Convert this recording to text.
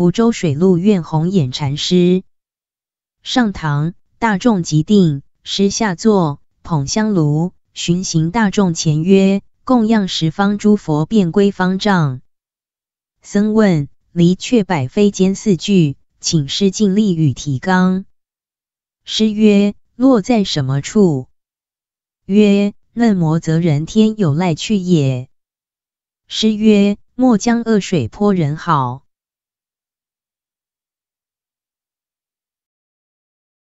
福州水陆院红眼禅师上堂，大众即定。师下座，捧香炉巡行大众前，曰：“供养十方诸佛，便归方丈。”僧问：“离却百非间四句，请师尽力与提纲。”师曰：“落在什么处？”曰：“嫩魔则人天，有赖去也。”师曰：“莫将恶水泼人好。”